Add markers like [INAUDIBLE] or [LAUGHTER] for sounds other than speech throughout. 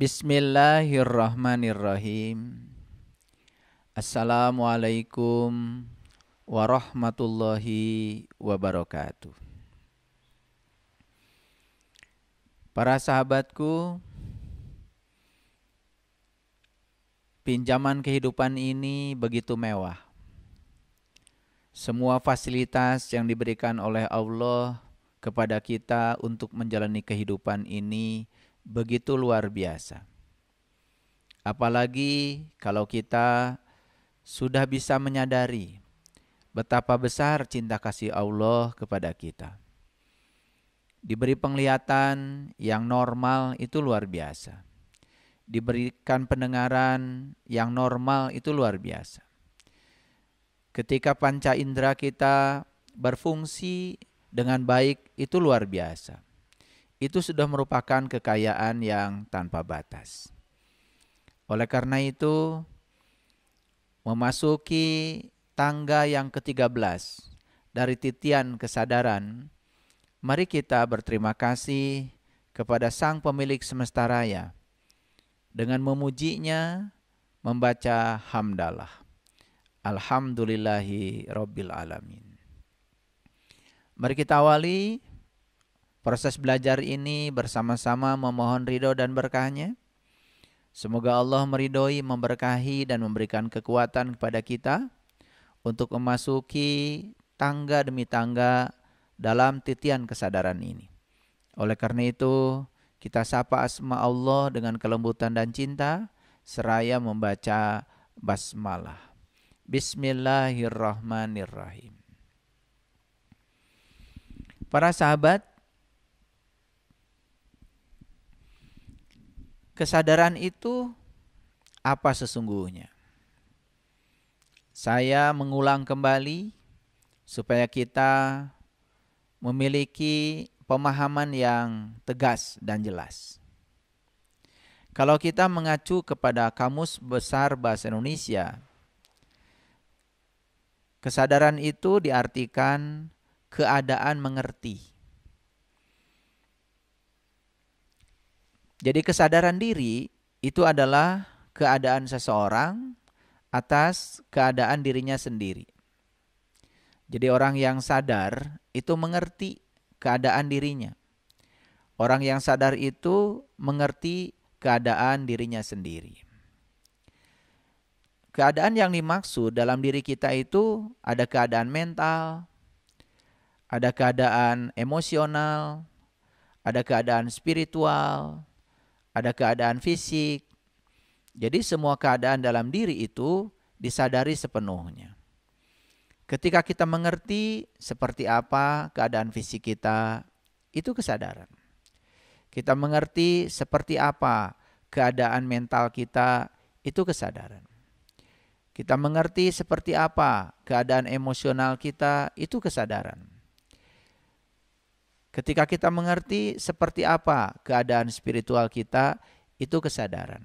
Bismillahirrahmanirrahim. Assalamualaikum warahmatullahi wabarakatuh. Para sahabatku, pinjaman kehidupan ini begitu mewah. Semua fasilitas yang diberikan oleh Allah kepada kita untuk menjalani kehidupan ini begitu luar biasa. Apalagi kalau kita sudah bisa menyadari betapa besar cinta kasih Allah kepada kita. Diberi penglihatan yang normal itu luar biasa. Diberikan pendengaran yang normal itu luar biasa. Ketika panca indera kita berfungsi dengan baik itu luar biasa itu sudah merupakan kekayaan yang tanpa batas. Oleh karena itu, memasuki tangga yang ke-13 dari titian kesadaran, mari kita berterima kasih kepada Sang Pemilik Semesta Raya dengan memujinya membaca hamdalah. Alhamdulillahi Rabbil Alamin. Mari kita awali proses belajar ini bersama-sama memohon ridho dan berkahnya. Semoga Allah meridhoi, memberkahi dan memberikan kekuatan kepada kita untuk memasuki tangga demi tangga dalam titian kesadaran ini. Oleh karena itu, kita sapa asma Allah dengan kelembutan dan cinta seraya membaca basmalah. Bismillahirrahmanirrahim. Para sahabat Kesadaran itu apa sesungguhnya? Saya mengulang kembali supaya kita memiliki pemahaman yang tegas dan jelas. Kalau kita mengacu kepada Kamus Besar Bahasa Indonesia, kesadaran itu diartikan keadaan mengerti Jadi kesadaran diri itu adalah keadaan seseorang atas keadaan dirinya sendiri. Jadi orang yang sadar itu mengerti keadaan dirinya. Orang yang sadar itu mengerti keadaan dirinya sendiri. Keadaan yang dimaksud dalam diri kita itu ada keadaan mental, ada keadaan emosional, ada keadaan spiritual, ada keadaan fisik. Jadi semua keadaan dalam diri itu disadari sepenuhnya. Ketika kita mengerti seperti apa keadaan fisik kita, itu kesadaran. Kita mengerti seperti apa keadaan mental kita, itu kesadaran. Kita mengerti seperti apa keadaan emosional kita, itu kesadaran Ketika kita mengerti seperti apa keadaan spiritual kita, itu kesadaran.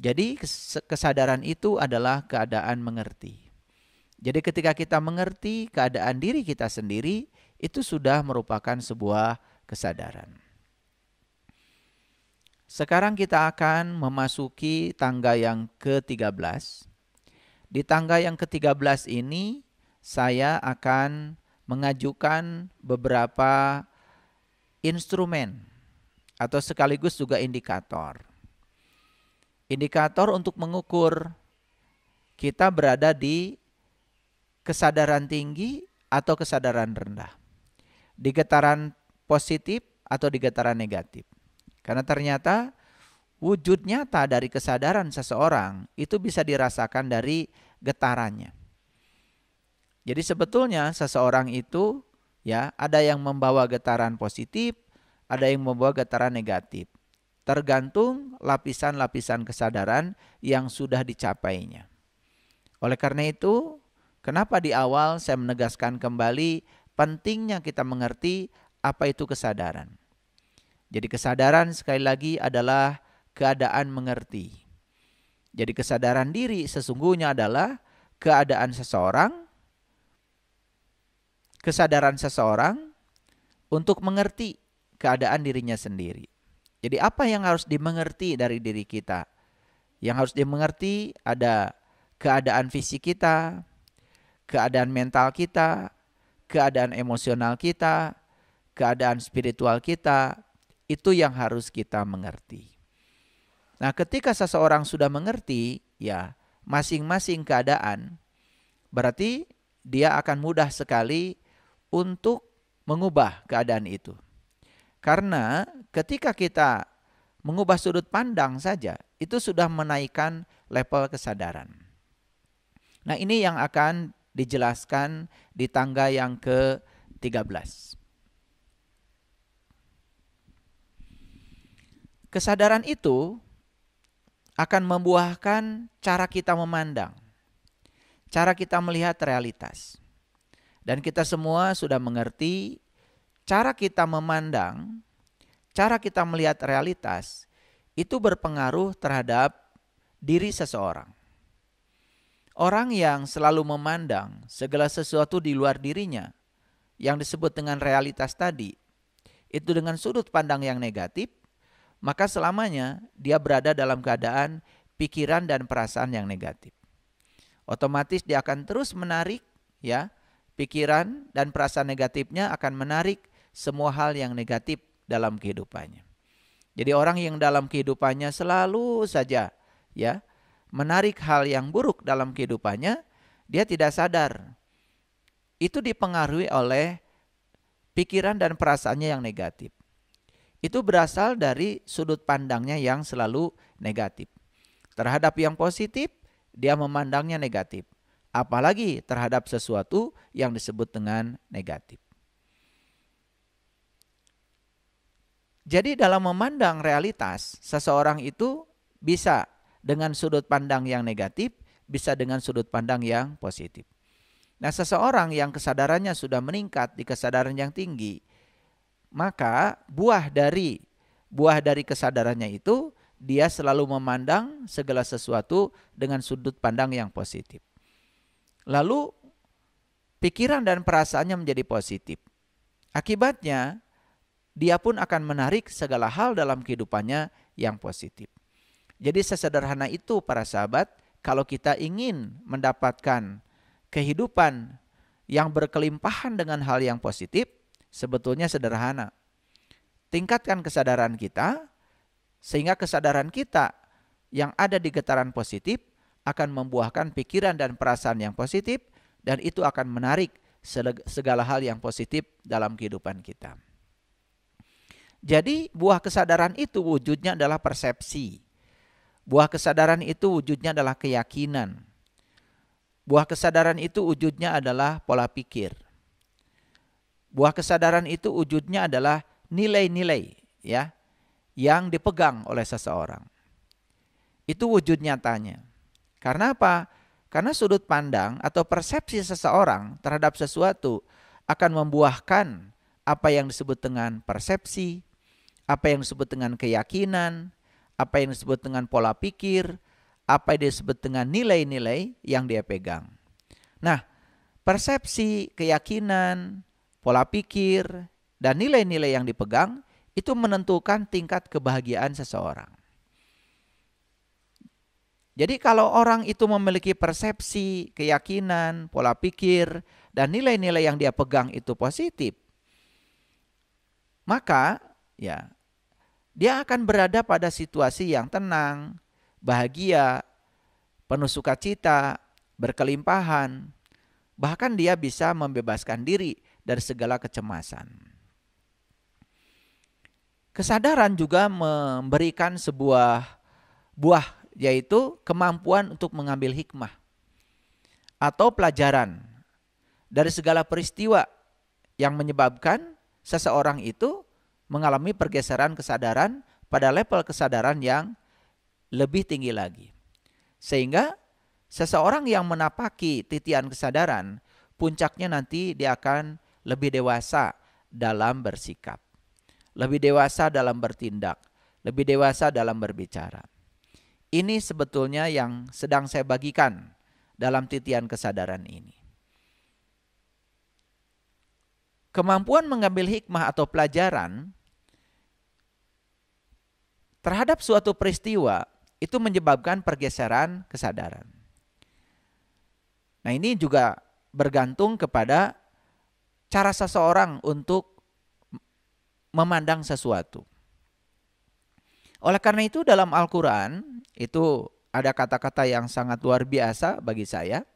Jadi kesadaran itu adalah keadaan mengerti. Jadi ketika kita mengerti keadaan diri kita sendiri, itu sudah merupakan sebuah kesadaran. Sekarang kita akan memasuki tangga yang ke-13. Di tangga yang ke-13 ini saya akan mengajukan beberapa instrumen atau sekaligus juga indikator. Indikator untuk mengukur kita berada di kesadaran tinggi atau kesadaran rendah. Di getaran positif atau di getaran negatif. Karena ternyata wujud nyata dari kesadaran seseorang itu bisa dirasakan dari getarannya. Jadi sebetulnya seseorang itu ya ada yang membawa getaran positif, ada yang membawa getaran negatif. Tergantung lapisan-lapisan kesadaran yang sudah dicapainya. Oleh karena itu, kenapa di awal saya menegaskan kembali pentingnya kita mengerti apa itu kesadaran. Jadi kesadaran sekali lagi adalah keadaan mengerti. Jadi kesadaran diri sesungguhnya adalah keadaan seseorang kesadaran seseorang untuk mengerti keadaan dirinya sendiri. Jadi apa yang harus dimengerti dari diri kita? Yang harus dimengerti ada keadaan fisik kita, keadaan mental kita, keadaan emosional kita, keadaan spiritual kita, itu yang harus kita mengerti. Nah, ketika seseorang sudah mengerti, ya masing-masing keadaan berarti dia akan mudah sekali untuk mengubah keadaan itu. Karena ketika kita mengubah sudut pandang saja, itu sudah menaikkan level kesadaran. Nah, ini yang akan dijelaskan di tangga yang ke-13. Kesadaran itu akan membuahkan cara kita memandang, cara kita melihat realitas. Dan kita semua sudah mengerti cara kita memandang, cara kita melihat realitas itu berpengaruh terhadap diri seseorang. Orang yang selalu memandang segala sesuatu di luar dirinya yang disebut dengan realitas tadi itu dengan sudut pandang yang negatif, maka selamanya dia berada dalam keadaan pikiran dan perasaan yang negatif. Otomatis dia akan terus menarik ya pikiran dan perasaan negatifnya akan menarik semua hal yang negatif dalam kehidupannya. Jadi orang yang dalam kehidupannya selalu saja ya menarik hal yang buruk dalam kehidupannya, dia tidak sadar. Itu dipengaruhi oleh pikiran dan perasaannya yang negatif. Itu berasal dari sudut pandangnya yang selalu negatif. Terhadap yang positif, dia memandangnya negatif apalagi terhadap sesuatu yang disebut dengan negatif. Jadi dalam memandang realitas, seseorang itu bisa dengan sudut pandang yang negatif, bisa dengan sudut pandang yang positif. Nah, seseorang yang kesadarannya sudah meningkat di kesadaran yang tinggi, maka buah dari buah dari kesadarannya itu dia selalu memandang segala sesuatu dengan sudut pandang yang positif. Lalu pikiran dan perasaannya menjadi positif. Akibatnya, dia pun akan menarik segala hal dalam kehidupannya yang positif. Jadi sesederhana itu para sahabat, kalau kita ingin mendapatkan kehidupan yang berkelimpahan dengan hal yang positif, sebetulnya sederhana. Tingkatkan kesadaran kita, sehingga kesadaran kita yang ada di getaran positif akan membuahkan pikiran dan perasaan yang positif dan itu akan menarik segala hal yang positif dalam kehidupan kita. Jadi buah kesadaran itu wujudnya adalah persepsi. Buah kesadaran itu wujudnya adalah keyakinan. Buah kesadaran itu wujudnya adalah pola pikir. Buah kesadaran itu wujudnya adalah nilai-nilai ya yang dipegang oleh seseorang. Itu wujud nyatanya. Karena apa? Karena sudut pandang atau persepsi seseorang terhadap sesuatu akan membuahkan apa yang disebut dengan persepsi, apa yang disebut dengan keyakinan, apa yang disebut dengan pola pikir, apa yang disebut dengan nilai-nilai yang dia pegang. Nah, persepsi, keyakinan, pola pikir, dan nilai-nilai yang dipegang itu menentukan tingkat kebahagiaan seseorang. Jadi kalau orang itu memiliki persepsi, keyakinan, pola pikir, dan nilai-nilai yang dia pegang itu positif, maka ya dia akan berada pada situasi yang tenang, bahagia, penuh sukacita, berkelimpahan, bahkan dia bisa membebaskan diri dari segala kecemasan. Kesadaran juga memberikan sebuah buah yaitu kemampuan untuk mengambil hikmah atau pelajaran dari segala peristiwa yang menyebabkan seseorang itu mengalami pergeseran kesadaran pada level kesadaran yang lebih tinggi lagi. Sehingga seseorang yang menapaki titian kesadaran, puncaknya nanti dia akan lebih dewasa dalam bersikap, lebih dewasa dalam bertindak, lebih dewasa dalam berbicara. Ini sebetulnya yang sedang saya bagikan dalam titian kesadaran ini. Kemampuan mengambil hikmah atau pelajaran terhadap suatu peristiwa itu menyebabkan pergeseran kesadaran. Nah, ini juga bergantung kepada cara seseorang untuk memandang sesuatu. Oleh karena itu dalam Al-Qur'an itu ada kata-kata yang sangat luar biasa bagi saya.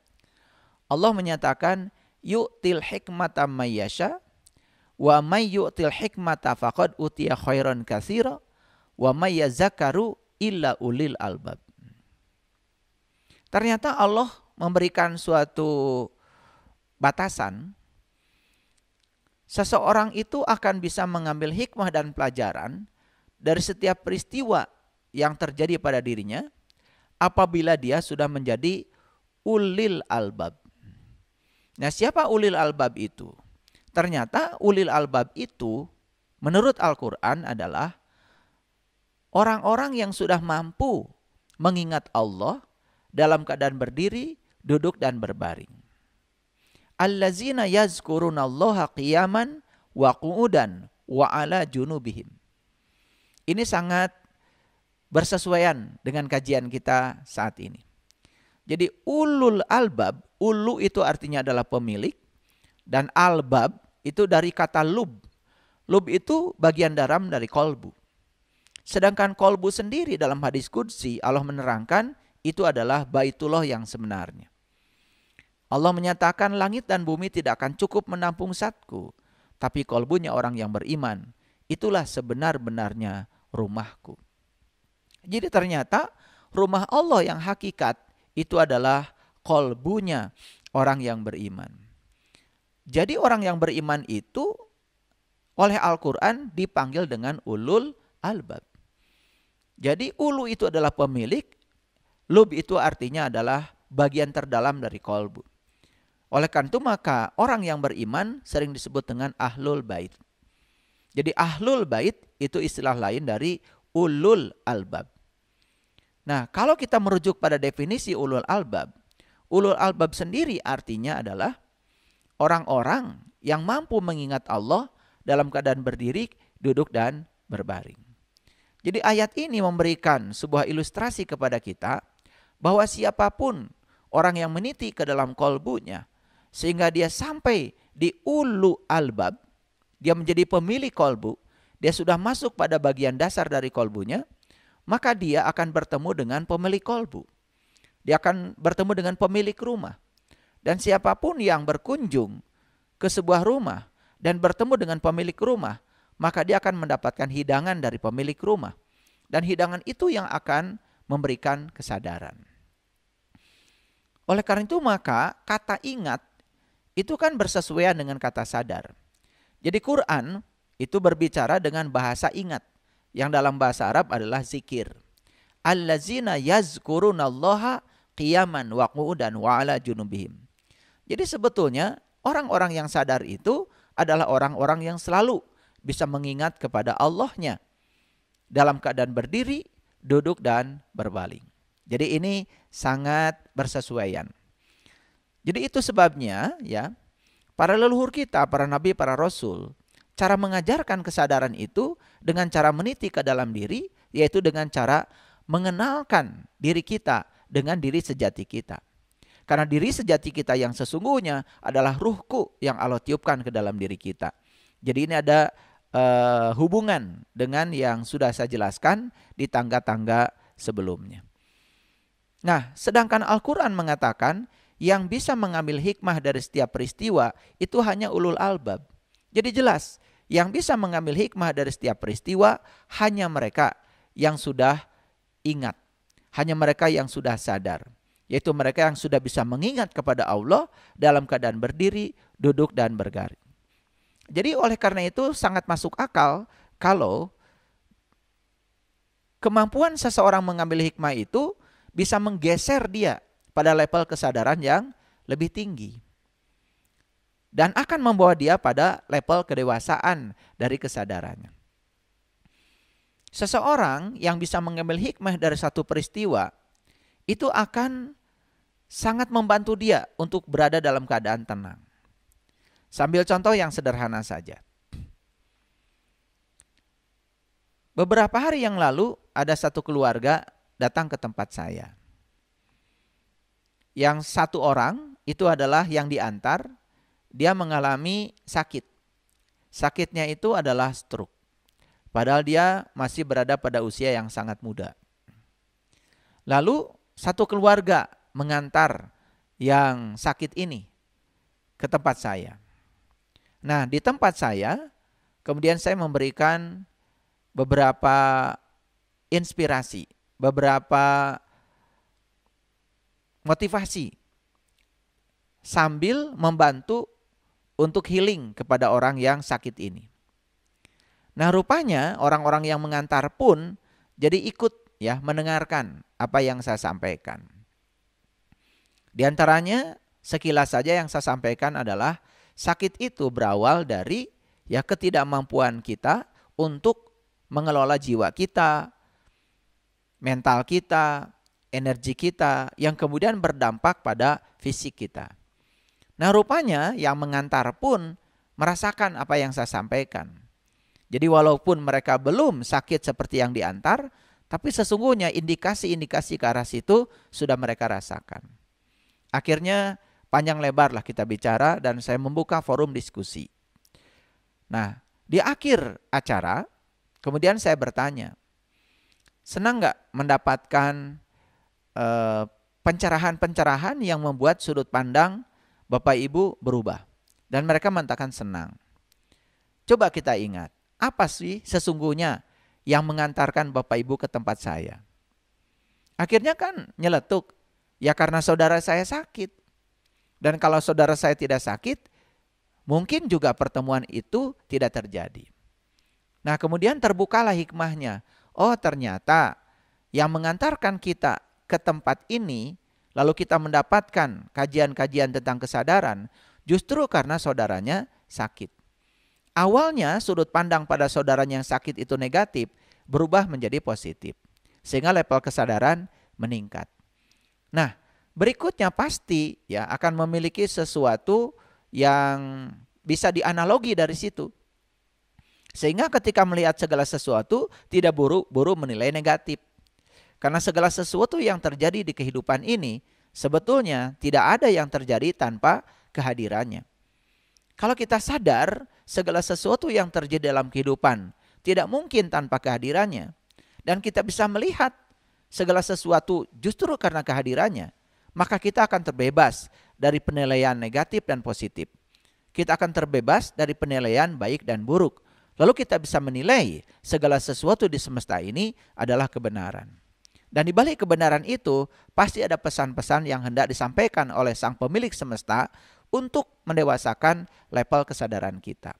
Allah menyatakan yu'til hikmata mayyasha wa may yu'til hikmata faqad utiya khairan katsira wa may yazakaru illa ulil albab. Ternyata Allah memberikan suatu batasan seseorang itu akan bisa mengambil hikmah dan pelajaran dari setiap peristiwa yang terjadi pada dirinya apabila dia sudah menjadi ulil albab. Nah, siapa ulil albab itu? Ternyata ulil albab itu menurut Al-Qur'an adalah orang-orang yang sudah mampu mengingat Allah dalam keadaan berdiri, duduk dan berbaring. Allazina yazkurunallaha qiyaman wa qu'udan wa ala junubihim. Ini sangat bersesuaian dengan kajian kita saat ini. Jadi ulul albab, ulu itu artinya adalah pemilik dan albab itu dari kata lub. Lub itu bagian dalam dari kolbu. Sedangkan kolbu sendiri dalam hadis kudsi Allah menerangkan itu adalah baitullah yang sebenarnya. Allah menyatakan langit dan bumi tidak akan cukup menampung satku, tapi kolbunya orang yang beriman. Itulah sebenar-benarnya rumahku. Jadi ternyata rumah Allah yang hakikat itu adalah kolbunya orang yang beriman. Jadi orang yang beriman itu oleh Al-Quran dipanggil dengan ulul albab. Jadi ulu itu adalah pemilik, lub itu artinya adalah bagian terdalam dari kolbu. Oleh karena itu maka orang yang beriman sering disebut dengan ahlul bait. Jadi ahlul bait itu istilah lain dari ulul albab. Nah, kalau kita merujuk pada definisi ulul albab, ulul albab sendiri artinya adalah orang-orang yang mampu mengingat Allah dalam keadaan berdiri, duduk dan berbaring. Jadi ayat ini memberikan sebuah ilustrasi kepada kita bahwa siapapun orang yang meniti ke dalam kolbunya sehingga dia sampai di ulul albab, dia menjadi pemilik kolbu, dia sudah masuk pada bagian dasar dari kolbunya, maka dia akan bertemu dengan pemilik kolbu. Dia akan bertemu dengan pemilik rumah. Dan siapapun yang berkunjung ke sebuah rumah dan bertemu dengan pemilik rumah, maka dia akan mendapatkan hidangan dari pemilik rumah. Dan hidangan itu yang akan memberikan kesadaran. Oleh karena itu maka kata ingat itu kan bersesuaian dengan kata sadar. Jadi Quran itu berbicara dengan bahasa ingat yang dalam bahasa Arab adalah zikir. Allazina yazkurunallaha qiyaman wa qu'udan wa ala junubihim. Jadi sebetulnya orang-orang yang sadar itu adalah orang-orang yang selalu bisa mengingat kepada Allahnya dalam keadaan berdiri, duduk dan berbaling. Jadi ini sangat bersesuaian. Jadi itu sebabnya ya para leluhur kita, para nabi, para rasul cara mengajarkan kesadaran itu dengan cara meniti ke dalam diri, yaitu dengan cara mengenalkan diri kita dengan diri sejati kita. Karena diri sejati kita yang sesungguhnya adalah ruhku yang Allah tiupkan ke dalam diri kita. Jadi ini ada uh, hubungan dengan yang sudah saya jelaskan di tangga-tangga sebelumnya. Nah, sedangkan Al-Quran mengatakan yang bisa mengambil hikmah dari setiap peristiwa itu hanya ulul albab. Jadi jelas, yang bisa mengambil hikmah dari setiap peristiwa hanya mereka yang sudah ingat, hanya mereka yang sudah sadar, yaitu mereka yang sudah bisa mengingat kepada Allah dalam keadaan berdiri, duduk, dan bergaring. Jadi, oleh karena itu, sangat masuk akal kalau kemampuan seseorang mengambil hikmah itu bisa menggeser dia pada level kesadaran yang lebih tinggi dan akan membawa dia pada level kedewasaan dari kesadarannya. Seseorang yang bisa mengambil hikmah dari satu peristiwa itu akan sangat membantu dia untuk berada dalam keadaan tenang. Sambil contoh yang sederhana saja. Beberapa hari yang lalu ada satu keluarga datang ke tempat saya. Yang satu orang itu adalah yang diantar dia mengalami sakit. Sakitnya itu adalah stroke. Padahal dia masih berada pada usia yang sangat muda. Lalu satu keluarga mengantar yang sakit ini ke tempat saya. Nah, di tempat saya kemudian saya memberikan beberapa inspirasi, beberapa motivasi sambil membantu untuk healing kepada orang yang sakit ini. Nah, rupanya orang-orang yang mengantar pun jadi ikut ya mendengarkan apa yang saya sampaikan. Di antaranya sekilas saja yang saya sampaikan adalah sakit itu berawal dari ya ketidakmampuan kita untuk mengelola jiwa kita, mental kita, energi kita yang kemudian berdampak pada fisik kita. Nah rupanya yang mengantar pun merasakan apa yang saya sampaikan. Jadi walaupun mereka belum sakit seperti yang diantar, tapi sesungguhnya indikasi-indikasi ke arah situ sudah mereka rasakan. Akhirnya panjang lebarlah kita bicara dan saya membuka forum diskusi. Nah, di akhir acara, kemudian saya bertanya, senang nggak mendapatkan eh, pencerahan-pencerahan yang membuat sudut pandang bapak ibu berubah dan mereka mengatakan senang. Coba kita ingat, apa sih sesungguhnya yang mengantarkan bapak ibu ke tempat saya? Akhirnya kan nyeletuk, ya karena saudara saya sakit. Dan kalau saudara saya tidak sakit, mungkin juga pertemuan itu tidak terjadi. Nah, kemudian terbukalah hikmahnya. Oh, ternyata yang mengantarkan kita ke tempat ini lalu kita mendapatkan kajian-kajian tentang kesadaran justru karena saudaranya sakit. Awalnya sudut pandang pada saudaranya yang sakit itu negatif berubah menjadi positif sehingga level kesadaran meningkat. Nah, berikutnya pasti ya akan memiliki sesuatu yang bisa dianalogi dari situ. Sehingga ketika melihat segala sesuatu tidak buru-buru menilai negatif. Karena segala sesuatu yang terjadi di kehidupan ini sebetulnya tidak ada yang terjadi tanpa kehadirannya. Kalau kita sadar segala sesuatu yang terjadi dalam kehidupan tidak mungkin tanpa kehadirannya dan kita bisa melihat segala sesuatu justru karena kehadirannya, maka kita akan terbebas dari penilaian negatif dan positif. Kita akan terbebas dari penilaian baik dan buruk. Lalu kita bisa menilai segala sesuatu di semesta ini adalah kebenaran. Dan di balik kebenaran itu, pasti ada pesan-pesan yang hendak disampaikan oleh sang pemilik semesta untuk mendewasakan level kesadaran kita.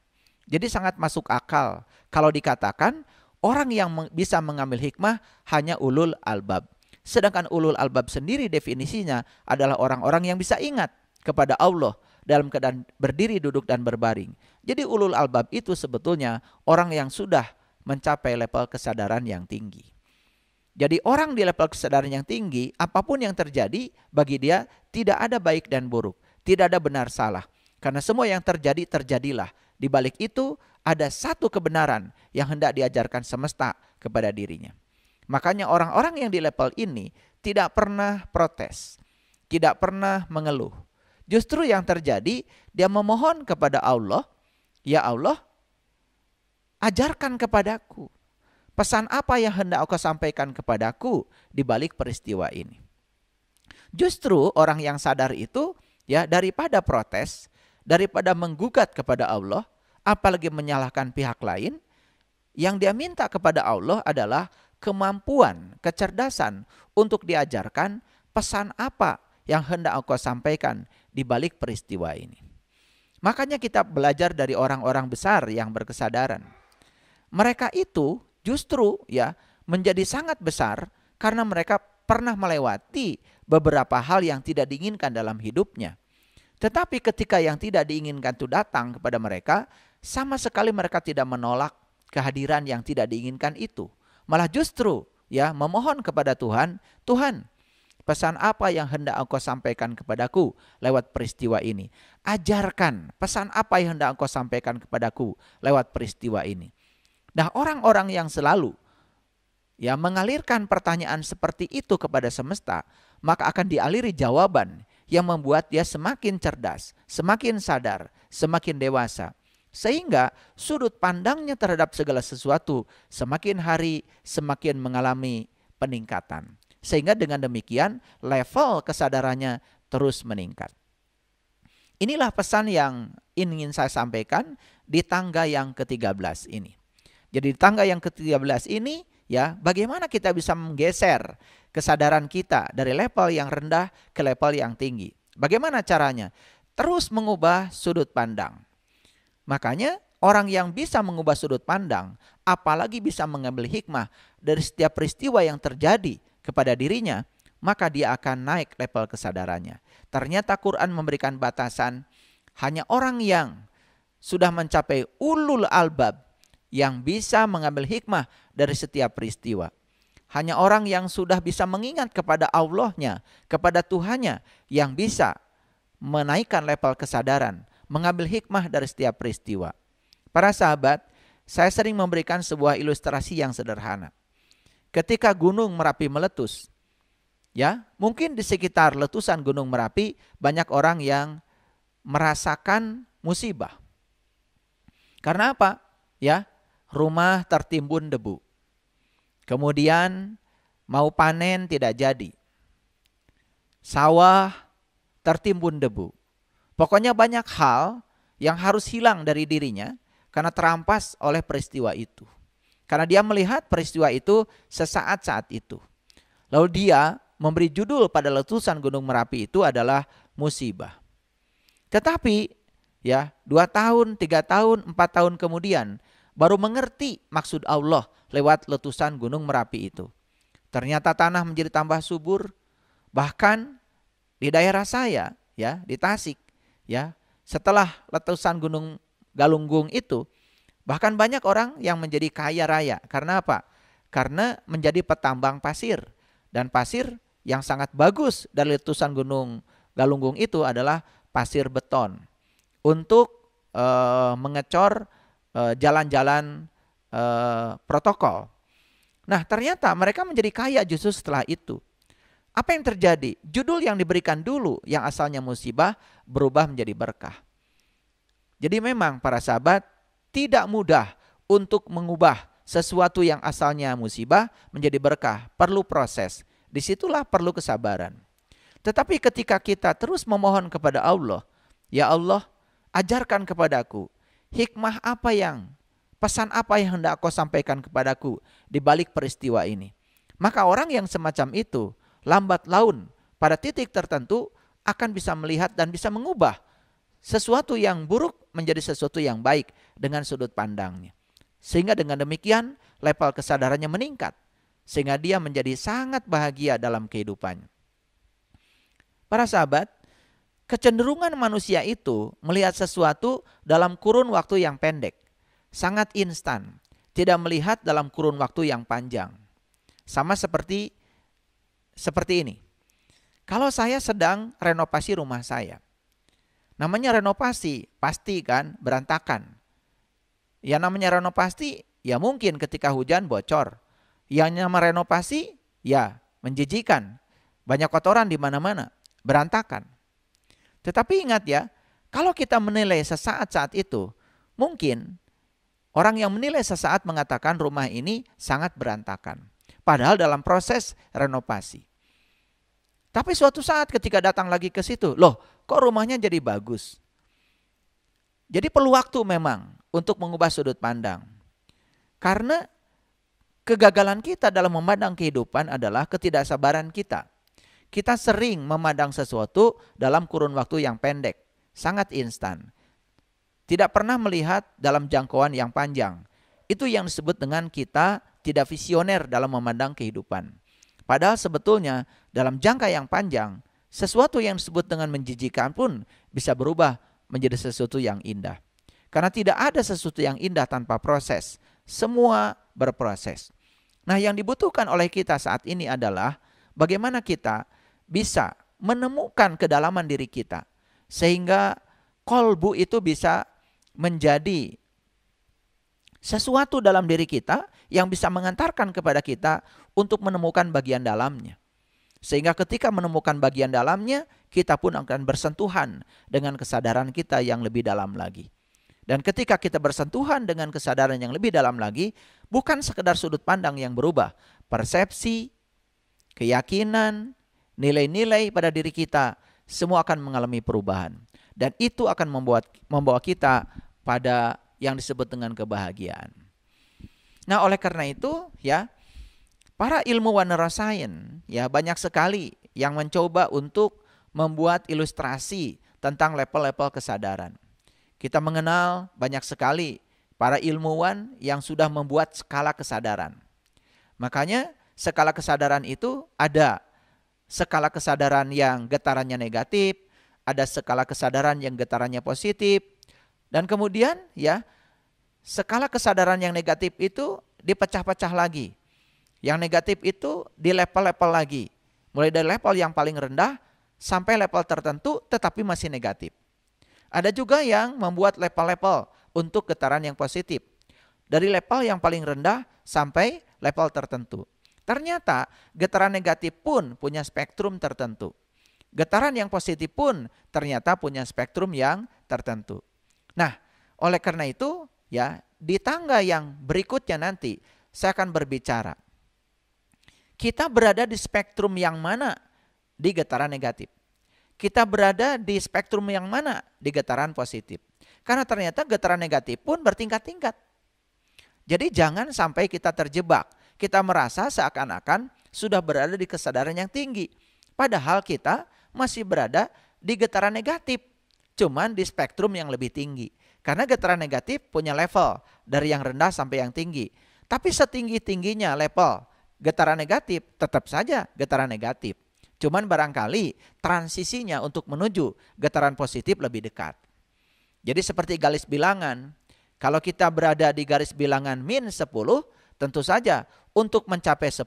Jadi sangat masuk akal kalau dikatakan orang yang bisa mengambil hikmah hanya ulul albab. Sedangkan ulul albab sendiri definisinya adalah orang-orang yang bisa ingat kepada Allah dalam keadaan berdiri, duduk, dan berbaring. Jadi ulul albab itu sebetulnya orang yang sudah mencapai level kesadaran yang tinggi. Jadi orang di level kesadaran yang tinggi, apapun yang terjadi bagi dia tidak ada baik dan buruk, tidak ada benar salah. Karena semua yang terjadi terjadilah. Di balik itu ada satu kebenaran yang hendak diajarkan semesta kepada dirinya. Makanya orang-orang yang di level ini tidak pernah protes, tidak pernah mengeluh. Justru yang terjadi dia memohon kepada Allah, "Ya Allah, ajarkan kepadaku Pesan apa yang hendak engkau sampaikan kepadaku di balik peristiwa ini? Justru orang yang sadar itu ya daripada protes, daripada menggugat kepada Allah, apalagi menyalahkan pihak lain, yang dia minta kepada Allah adalah kemampuan, kecerdasan untuk diajarkan pesan apa yang hendak engkau sampaikan di balik peristiwa ini. Makanya kita belajar dari orang-orang besar yang berkesadaran. Mereka itu justru ya menjadi sangat besar karena mereka pernah melewati beberapa hal yang tidak diinginkan dalam hidupnya. Tetapi ketika yang tidak diinginkan itu datang kepada mereka, sama sekali mereka tidak menolak kehadiran yang tidak diinginkan itu. Malah justru ya memohon kepada Tuhan, Tuhan, pesan apa yang hendak engkau sampaikan kepadaku lewat peristiwa ini? Ajarkan pesan apa yang hendak engkau sampaikan kepadaku lewat peristiwa ini. Nah, orang-orang yang selalu ya mengalirkan pertanyaan seperti itu kepada semesta, maka akan dialiri jawaban yang membuat dia semakin cerdas, semakin sadar, semakin dewasa. Sehingga sudut pandangnya terhadap segala sesuatu semakin hari semakin mengalami peningkatan. Sehingga dengan demikian level kesadarannya terus meningkat. Inilah pesan yang ingin saya sampaikan di tangga yang ke-13 ini. Jadi di tangga yang ke-13 ini ya, bagaimana kita bisa menggeser kesadaran kita dari level yang rendah ke level yang tinggi? Bagaimana caranya? Terus mengubah sudut pandang. Makanya orang yang bisa mengubah sudut pandang, apalagi bisa mengambil hikmah dari setiap peristiwa yang terjadi kepada dirinya, maka dia akan naik level kesadarannya. Ternyata Quran memberikan batasan hanya orang yang sudah mencapai ulul albab, yang bisa mengambil hikmah dari setiap peristiwa. Hanya orang yang sudah bisa mengingat kepada Allahnya, kepada Tuhannya yang bisa menaikkan level kesadaran, mengambil hikmah dari setiap peristiwa. Para sahabat, saya sering memberikan sebuah ilustrasi yang sederhana. Ketika gunung Merapi meletus, ya, mungkin di sekitar letusan gunung Merapi banyak orang yang merasakan musibah. Karena apa? Ya, rumah tertimbun debu. Kemudian mau panen tidak jadi. Sawah tertimbun debu. Pokoknya banyak hal yang harus hilang dari dirinya karena terampas oleh peristiwa itu. Karena dia melihat peristiwa itu sesaat saat itu. Lalu dia memberi judul pada letusan Gunung Merapi itu adalah musibah. Tetapi ya dua tahun, tiga tahun, empat tahun kemudian baru mengerti maksud Allah lewat letusan Gunung Merapi itu. Ternyata tanah menjadi tambah subur, bahkan di daerah saya ya di Tasik ya setelah letusan Gunung Galunggung itu bahkan banyak orang yang menjadi kaya raya karena apa? Karena menjadi petambang pasir dan pasir yang sangat bagus dari letusan Gunung Galunggung itu adalah pasir beton untuk e, mengecor Eh, jalan-jalan eh, protokol. Nah, ternyata mereka menjadi kaya justru setelah itu. Apa yang terjadi? Judul yang diberikan dulu yang asalnya musibah berubah menjadi berkah. Jadi memang para sahabat tidak mudah untuk mengubah sesuatu yang asalnya musibah menjadi berkah. Perlu proses. Disitulah perlu kesabaran. Tetapi ketika kita terus memohon kepada Allah, Ya Allah, ajarkan kepadaku hikmah apa yang pesan apa yang hendak kau sampaikan kepadaku di balik peristiwa ini. Maka orang yang semacam itu lambat laun pada titik tertentu akan bisa melihat dan bisa mengubah sesuatu yang buruk menjadi sesuatu yang baik dengan sudut pandangnya. Sehingga dengan demikian level kesadarannya meningkat sehingga dia menjadi sangat bahagia dalam kehidupannya. Para sahabat, kecenderungan manusia itu melihat sesuatu dalam kurun waktu yang pendek, sangat instan, tidak melihat dalam kurun waktu yang panjang. Sama seperti seperti ini. Kalau saya sedang renovasi rumah saya. Namanya renovasi, pasti kan berantakan. Ya namanya renovasi, ya mungkin ketika hujan bocor. Yang nama renovasi, ya menjijikan. Banyak kotoran di mana-mana, berantakan. Tetapi ingat ya, kalau kita menilai sesaat saat itu, mungkin orang yang menilai sesaat mengatakan rumah ini sangat berantakan. Padahal dalam proses renovasi. Tapi suatu saat ketika datang lagi ke situ, loh kok rumahnya jadi bagus? Jadi perlu waktu memang untuk mengubah sudut pandang. Karena kegagalan kita dalam memandang kehidupan adalah ketidaksabaran kita. Kita sering memandang sesuatu dalam kurun waktu yang pendek, sangat instan. Tidak pernah melihat dalam jangkauan yang panjang. Itu yang disebut dengan kita tidak visioner dalam memandang kehidupan. Padahal sebetulnya dalam jangka yang panjang, sesuatu yang disebut dengan menjijikan pun bisa berubah menjadi sesuatu yang indah. Karena tidak ada sesuatu yang indah tanpa proses. Semua berproses. Nah, yang dibutuhkan oleh kita saat ini adalah bagaimana kita bisa menemukan kedalaman diri kita sehingga kolbu itu bisa menjadi sesuatu dalam diri kita yang bisa mengantarkan kepada kita untuk menemukan bagian dalamnya. Sehingga ketika menemukan bagian dalamnya, kita pun akan bersentuhan dengan kesadaran kita yang lebih dalam lagi. Dan ketika kita bersentuhan dengan kesadaran yang lebih dalam lagi, bukan sekedar sudut pandang yang berubah, persepsi, keyakinan, nilai-nilai pada diri kita, semua akan mengalami perubahan. Dan itu akan membuat membawa kita pada yang disebut dengan kebahagiaan. Nah, oleh karena itu, ya, para ilmuwan neuroscience ya banyak sekali yang mencoba untuk membuat ilustrasi tentang level-level kesadaran. Kita mengenal banyak sekali para ilmuwan yang sudah membuat skala kesadaran. Makanya skala kesadaran itu ada skala kesadaran yang getarannya negatif, ada skala kesadaran yang getarannya positif, dan kemudian ya skala kesadaran yang negatif itu dipecah-pecah lagi. Yang negatif itu di level-level lagi. Mulai dari level yang paling rendah sampai level tertentu tetapi masih negatif. Ada juga yang membuat level-level untuk getaran yang positif. Dari level yang paling rendah sampai level tertentu. Ternyata getaran negatif pun punya spektrum tertentu. Getaran yang positif pun ternyata punya spektrum yang tertentu. Nah, oleh karena itu ya di tangga yang berikutnya nanti saya akan berbicara. Kita berada di spektrum yang mana di getaran negatif? Kita berada di spektrum yang mana di getaran positif? Karena ternyata getaran negatif pun bertingkat-tingkat. Jadi jangan sampai kita terjebak kita merasa seakan-akan sudah berada di kesadaran yang tinggi. Padahal kita masih berada di getaran negatif, cuman di spektrum yang lebih tinggi. Karena getaran negatif punya level dari yang rendah sampai yang tinggi. Tapi setinggi-tingginya level getaran negatif tetap saja getaran negatif. Cuman barangkali transisinya untuk menuju getaran positif lebih dekat. Jadi seperti garis bilangan, kalau kita berada di garis bilangan min 10, tentu saja untuk mencapai 10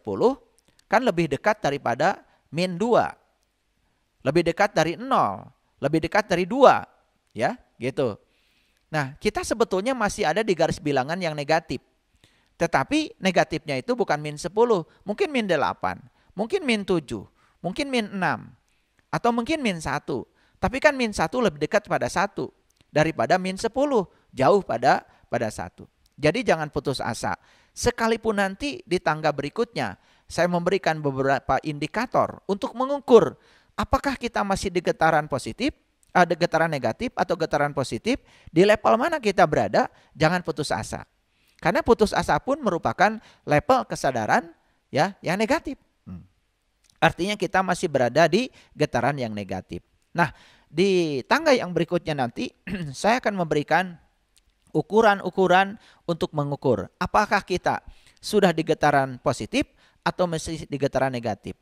kan lebih dekat daripada min 2. Lebih dekat dari 0, lebih dekat dari 2, ya, gitu. Nah, kita sebetulnya masih ada di garis bilangan yang negatif. Tetapi negatifnya itu bukan min 10, mungkin min 8, mungkin min 7, mungkin min 6, atau mungkin min 1. Tapi kan min 1 lebih dekat pada 1 daripada min 10, jauh pada pada 1. Jadi jangan putus asa. Sekalipun nanti di tangga berikutnya saya memberikan beberapa indikator untuk mengukur apakah kita masih di getaran positif, ada eh, getaran negatif atau getaran positif, di level mana kita berada, jangan putus asa. Karena putus asa pun merupakan level kesadaran ya yang negatif. Hmm. Artinya kita masih berada di getaran yang negatif. Nah, di tangga yang berikutnya nanti [CLEARS THROAT] saya akan memberikan ukuran-ukuran untuk mengukur apakah kita sudah di getaran positif atau masih di getaran negatif.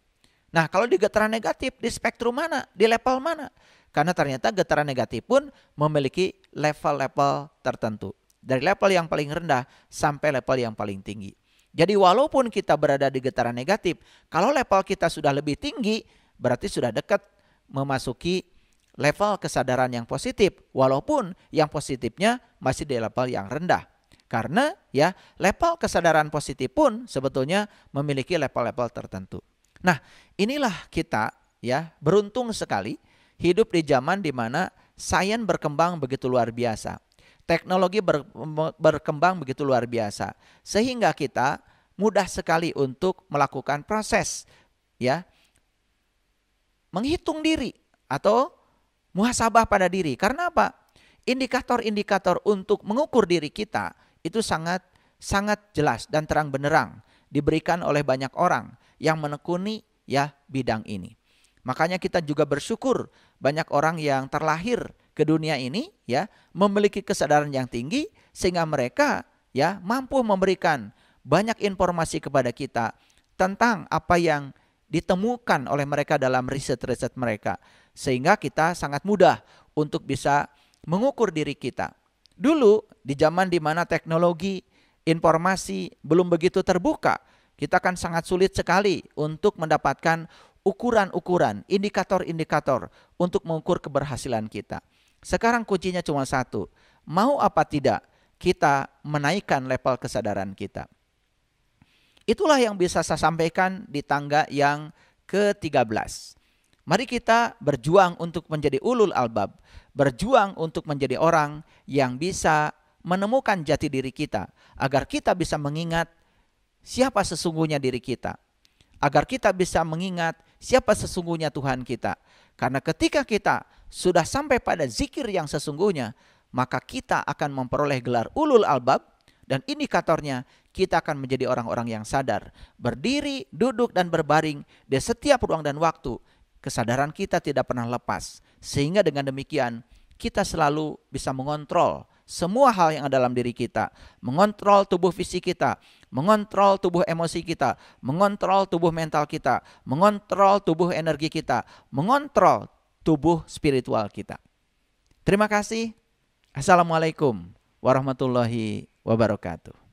Nah, kalau di getaran negatif di spektrum mana, di level mana? Karena ternyata getaran negatif pun memiliki level-level tertentu. Dari level yang paling rendah sampai level yang paling tinggi. Jadi walaupun kita berada di getaran negatif, kalau level kita sudah lebih tinggi, berarti sudah dekat memasuki level kesadaran yang positif walaupun yang positifnya masih di level yang rendah. Karena ya level kesadaran positif pun sebetulnya memiliki level-level tertentu. Nah, inilah kita ya beruntung sekali hidup di zaman di mana sains berkembang begitu luar biasa. Teknologi ber, berkembang begitu luar biasa sehingga kita mudah sekali untuk melakukan proses ya menghitung diri atau Muhasabah pada diri. Karena apa? Indikator-indikator untuk mengukur diri kita itu sangat sangat jelas dan terang benderang diberikan oleh banyak orang yang menekuni ya bidang ini. Makanya kita juga bersyukur banyak orang yang terlahir ke dunia ini ya memiliki kesadaran yang tinggi sehingga mereka ya mampu memberikan banyak informasi kepada kita tentang apa yang ditemukan oleh mereka dalam riset-riset mereka sehingga kita sangat mudah untuk bisa mengukur diri kita. Dulu di zaman di mana teknologi informasi belum begitu terbuka, kita akan sangat sulit sekali untuk mendapatkan ukuran-ukuran, indikator-indikator untuk mengukur keberhasilan kita. Sekarang kuncinya cuma satu, mau apa tidak kita menaikkan level kesadaran kita. Itulah yang bisa saya sampaikan di tangga yang ke-13. Mari kita berjuang untuk menjadi ulul albab, berjuang untuk menjadi orang yang bisa menemukan jati diri kita, agar kita bisa mengingat siapa sesungguhnya diri kita, agar kita bisa mengingat siapa sesungguhnya Tuhan kita. Karena ketika kita sudah sampai pada zikir yang sesungguhnya, maka kita akan memperoleh gelar ulul albab dan indikatornya kita akan menjadi orang-orang yang sadar, berdiri, duduk dan berbaring di setiap ruang dan waktu kesadaran kita tidak pernah lepas. Sehingga dengan demikian kita selalu bisa mengontrol semua hal yang ada dalam diri kita, mengontrol tubuh fisik kita, mengontrol tubuh emosi kita, mengontrol tubuh mental kita, mengontrol tubuh energi kita, mengontrol tubuh spiritual kita. Terima kasih. Assalamualaikum warahmatullahi wabarakatuh.